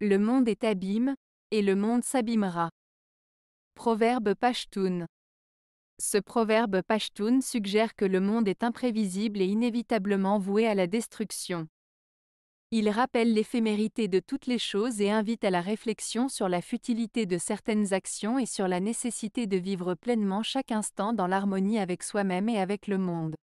Le monde est abîme, et le monde s'abîmera. Proverbe Pashtun. Ce proverbe Pashtun suggère que le monde est imprévisible et inévitablement voué à la destruction. Il rappelle l'éphémérité de toutes les choses et invite à la réflexion sur la futilité de certaines actions et sur la nécessité de vivre pleinement chaque instant dans l'harmonie avec soi-même et avec le monde.